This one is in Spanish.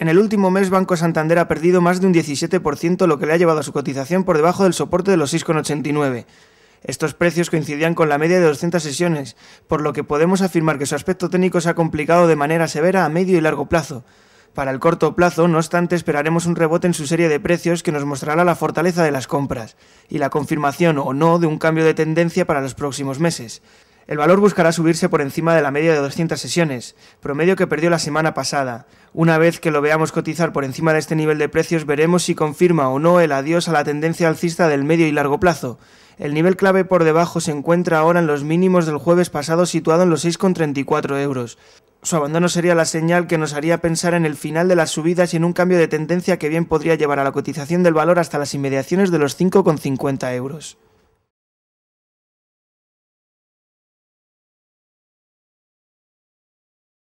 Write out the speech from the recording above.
En el último mes Banco Santander ha perdido más de un 17%, lo que le ha llevado a su cotización por debajo del soporte de los 6,89. Estos precios coincidían con la media de 200 sesiones, por lo que podemos afirmar que su aspecto técnico se ha complicado de manera severa a medio y largo plazo. Para el corto plazo, no obstante, esperaremos un rebote en su serie de precios que nos mostrará la fortaleza de las compras y la confirmación o no de un cambio de tendencia para los próximos meses. El valor buscará subirse por encima de la media de 200 sesiones, promedio que perdió la semana pasada. Una vez que lo veamos cotizar por encima de este nivel de precios, veremos si confirma o no el adiós a la tendencia alcista del medio y largo plazo. El nivel clave por debajo se encuentra ahora en los mínimos del jueves pasado situado en los 6,34 euros. Su abandono sería la señal que nos haría pensar en el final de las subidas y en un cambio de tendencia que bien podría llevar a la cotización del valor hasta las inmediaciones de los 5,50 euros.